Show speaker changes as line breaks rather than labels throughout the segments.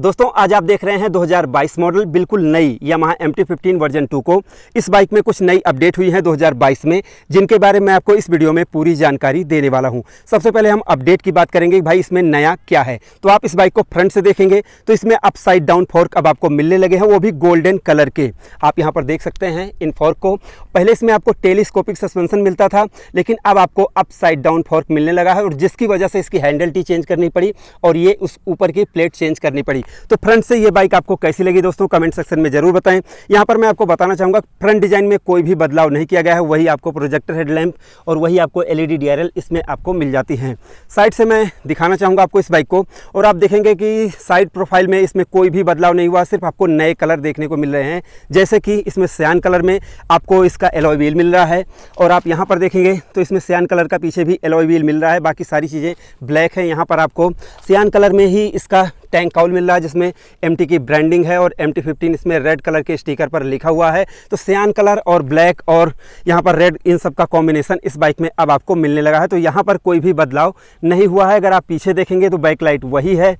दोस्तों आज आप देख रहे हैं 2022 मॉडल बिल्कुल नई Yamaha M T fifteen version two को इस बाइक में कुछ नई अपडेट हुई हैं 2022 में जिनके बारे में आपको इस वीडियो में पूरी जानकारी देने वाला हूं सबसे पहले हम अपडेट की बात करेंगे भाई इसमें नया क्या है तो आप इस बाइक को फ्रंट से देखेंगे तो इसमें अप साइड डाउन फोर्क अब आपको मिलने लगे हैं वो भी गोल्डन कलर के आप यहाँ पर देख सकते हैं इन फोर्क को पहले इसमें आपको टेलीस्कोपिक सस्पेंसन मिलता था लेकिन अब आपको अप साइड डाउन फोर्क मिलने लगा है और जिसकी वजह से इसकी हैंडल टी चेंज करनी पड़ी और ये उस ऊपर की प्लेट चेंज करनी पड़ी बाइक तो फ्रंट से ये बाइक आपको कैसी लगी दोस्तों कमेंट सेक्शन में ज़रूर बताएं यहाँ पर मैं आपको बताना चाहूँगा फ्रंट डिज़ाइन में कोई भी बदलाव नहीं किया गया है वही आपको प्रोजेक्टर हेडलैम्प और वही आपको एल ई इसमें आपको मिल जाती है साइड से मैं दिखाना चाहूँगा आपको इस बाइक को और आप देखेंगे कि साइड प्रोफाइल में इसमें कोई भी बदलाव नहीं हुआ सिर्फ आपको नए कलर देखने को मिल रहे हैं जैसे कि इसमें सयान कलर में आपको इसका एलोई व्हील मिल रहा है और आप यहाँ पर देखेंगे तो इसमें सयान कलर का पीछे भी एलोई व्हील मिल रहा है बाकी सारी चीज़ें ब्लैक है यहाँ पर आपको सयान कलर में ही इसका टैंक काउल मिल रहा है का जिसमें एम की ब्रांडिंग है और एम टी इसमें रेड कलर के स्टीकर पर लिखा हुआ है तो सियान कलर और ब्लैक और यहाँ पर रेड इन सब का कॉम्बिनेशन इस बाइक में अब आपको मिलने लगा है तो यहाँ पर कोई भी बदलाव नहीं हुआ है अगर आप पीछे देखेंगे तो बाइक लाइट वही है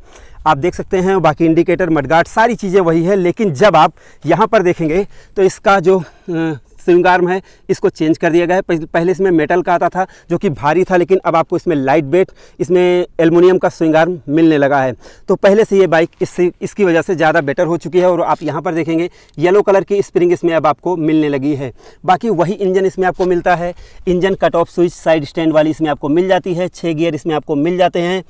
आप देख सकते हैं बाकी इंडिकेटर मडगार्ड सारी चीज़ें वही है लेकिन जब आप यहाँ पर देखेंगे तो इसका जो स्विंग आर्म है इसको चेंज कर दिया गया है पहले इसमें मेटल का आता था जो कि भारी था लेकिन अब आपको इसमें लाइट वेट इसमें एलमोनियम का स्विंग आर्म मिलने लगा है तो पहले से ये बाइक इससे इसकी वजह से ज़्यादा बेटर हो चुकी है और आप यहाँ पर देखेंगे येलो कलर की स्प्रिंग इसमें अब आपको मिलने लगी है बाकी वही इंजन इसमें आपको मिलता है engine cut off switch side stand वाली इसमें आपको मिल जाती है छः गियर इसमें आपको मिल जाते हैं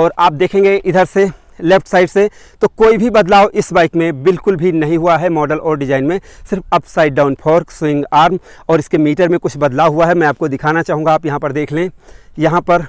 और आप देखेंगे इधर से लेफ्ट साइड से तो कोई भी बदलाव इस बाइक में बिल्कुल भी नहीं हुआ है मॉडल और डिज़ाइन में सिर्फ upside down fork swing arm और इसके मीटर में कुछ बदलाव हुआ है मैं आपको दिखाना चाहूँगा आप यहाँ पर देख लें यहाँ पर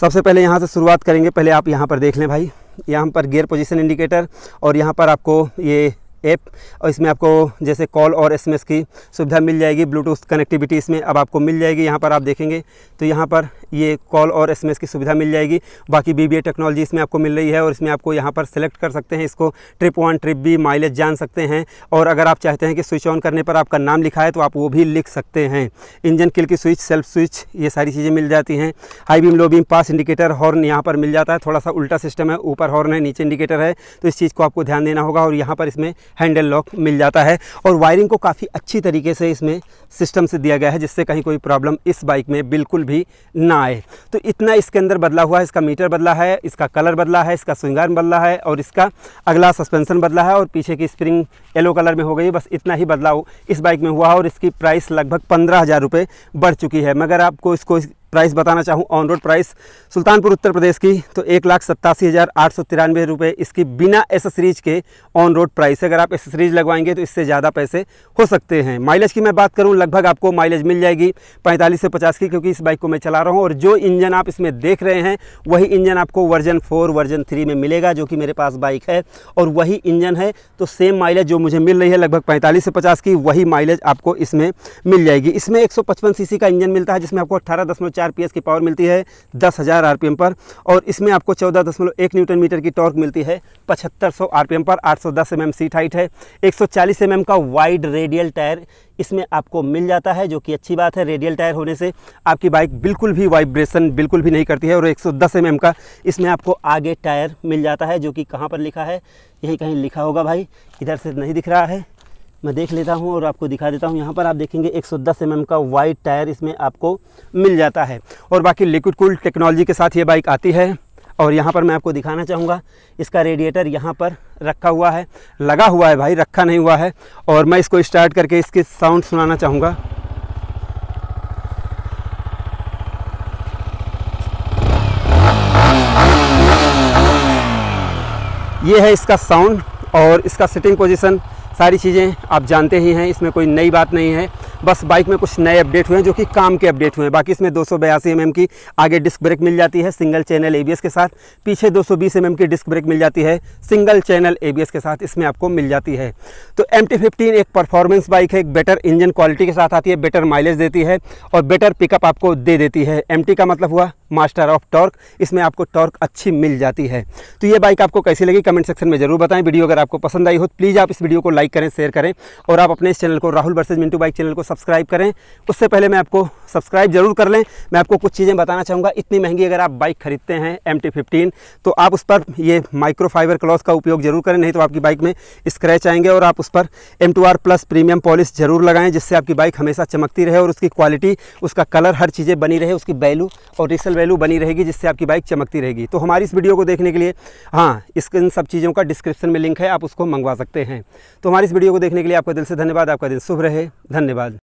सबसे पहले यहाँ से शुरुआत करेंगे पहले आप यहाँ पर देख लें भाई यहाँ पर गियर पोजीशन इंडिकेटर और यहाँ पर आपको ये ऐप और इसमें आपको जैसे कॉल और एसएमएस की सुविधा मिल जाएगी ब्लूटूथ कनेक्टिविटी इसमें अब आपको मिल जाएगी यहाँ पर आप देखेंगे तो यहाँ पर ये कॉल और एसएमएस की सुविधा मिल जाएगी बाकी बी टेक्नोलॉजी इसमें आपको मिल रही है और इसमें आपको यहाँ पर सेलेक्ट कर सकते हैं इसको trip one trip B mileage जान सकते हैं और अगर आप चाहते हैं कि स्विच ऑन करने पर आपका नाम लिखा है तो आप वो भी लिख सकते हैं इंजन किल की स्विच सेल्फ स्विच ये सारी चीज़ें मिल जाती हैं high beam low beam pass indicator horn यहाँ पर मिल जाता है थोड़ा सा उल्टा सिस्टम है ऊपर हॉर्न है नीचे इंडिकेटर है तो इस चीज़ को आपको ध्यान देना होगा और यहाँ पर इसमें हैंडल लॉक मिल जाता है और वायरिंग को काफ़ी अच्छी तरीके से इसमें सिस्टम से दिया गया है जिससे कहीं कोई प्रॉब्लम इस बाइक में बिल्कुल भी ना आए तो इतना इसके अंदर बदला हुआ है इसका मीटर बदला है इसका कलर बदला है इसका स्विंगार बदला है और इसका अगला सस्पेंसन बदला है और पीछे की स्प्रिंग येलो कलर में हो गई बस इतना ही बदलाव इस बाइक में हुआ और इसकी प्राइस लगभग पंद्रह हज़ार बढ़ चुकी है मगर आपको इसको प्राइस बताना चाहूँ on road price Sultanpur Uttar Pradesh की तो एक लाख सत्तासी हज़ार आठ सौ तिरानवे रुपये इसकी बिना एसेसरीज के ऑन रोड प्राइस अगर आप एसेसरीज लगवाएंगे तो इससे ज़्यादा पैसे हो सकते हैं माइलेज की मैं बात करूँ लगभग आपको माइलेज मिल जाएगी पैंतालीस से पचास की क्योंकि इस बाइक को मैं चला रहा हूँ और जो इंजन आप इसमें देख रहे हैं वही इंजन आपको वर्जन फोर वर्जन थ्री में मिलेगा जो कि मेरे पास बाइक है और वही इंजन है तो सेम माइलेज जो मुझे मिल रही है लगभग पैंतालीस से पचास की वही माइलेज आपको इसमें मिल जाएगी इसमें एक सौ का इंजन मिलता है जिसमें आपको अट्ठारह चार पी की पावर मिलती है दस हज़ार पर और इसमें आपको चौदह दशमलव एक न्यूटन मीटर की टॉर्क मिलती है पचहत्तर सौ पर आठ सौ दस सीट हाइट है एक सौ चालीस का वाइड रेडियल टायर इसमें आपको मिल जाता है जो कि अच्छी बात है रेडियल टायर होने से आपकी बाइक बिल्कुल भी वाइब्रेशन बिल्कुल भी नहीं करती है और 110 सौ mm का इसमें आपको आगे टायर मिल जाता है जो कि कहाँ पर लिखा है यही कहीं लिखा होगा भाई इधर से नहीं दिख रहा है मैं देख लेता हूँ और आपको दिखा देता हूँ यहाँ पर आप देखेंगे 110 सौ mm का वाइट टायर इसमें आपको मिल जाता है और बाकी लिक्विड कूल टेक्नोलॉजी के साथ ये बाइक आती है और यहाँ पर मैं आपको दिखाना चाहूँगा इसका रेडिएटर यहाँ पर रखा हुआ है लगा हुआ है भाई रखा नहीं हुआ है और मैं इसको स्टार्ट करके इसकी साउंड सुनाना चाहूँगा ये है इसका साउंड और इसका सिटिंग पोजिशन सारी चीज़ें आप जानते ही हैं इसमें कोई नई बात नहीं है बस बाइक में कुछ नए अपडेट हुए हैं जो कि काम के अपडेट हुए हैं बाकी इसमें दो सौ mm की आगे डिस्क ब्रेक मिल जाती है सिंगल चैनल ए के साथ पीछे दो सौ mm की डिस्क ब्रेक मिल जाती है सिंगल चैनल ए के साथ इसमें आपको मिल जाती है तो एम एक परफॉर्मेंस बाइक है एक बेटर इंजन क्वालिटी के साथ आती है बेटर माइलेज देती है और बेटर पिकअप आपको दे देती है एम का मतलब हुआ मास्टर ऑफ टॉर्क इसमें आपको टॉर्क अच्छी मिल जाती है तो ये बाइक आपको कैसी लगी कमेंट सेक्शन में जरूर बताएं वीडियो अगर आपको पसंद आई हो तो प्लीज़ आप इस वीडियो को लाइक करें शेयर करें और आप अपने इस चैनल को Rahul versus Mintu bike channel को सब्सक्राइब करें उससे पहले मैं आपको सब्सक्राइब जरूर कर लें मैं आपको कुछ चीज़ें बताना चाहूँगा इतनी महंगी अगर आप बाइक खरीदते हैं एम टी तो आप उस पर ये माइक्रोफाइबर क्लॉथ का उपयोग जरूर करें नहीं तो आपकी बाइक में स्क्रैच आएंगे और आप उस पर एम प्लस प्रीमियम पॉलिश जरूर लगाएं जिससे आपकी बाइक हमेशा चमकती रहे और उसकी क्वालिटी उसका कलर हर चीज़ें बनी रहे उसकी वैल्यू और रिसल वैल्यू बनी रहेगी जिससे आपकी बाइक चमकती रहेगी तो हमारी इस वीडियो को देखने के लिए हाँ इस इन सब चीज़ों का डिस्क्रिप्शन में लिंक है आप उसको मंगवा सकते हैं तो हमारी इस वीडियो को देखने के लिए आपका दिल से धन्यवाद आपका दिन शुभ रहे धन्यवाद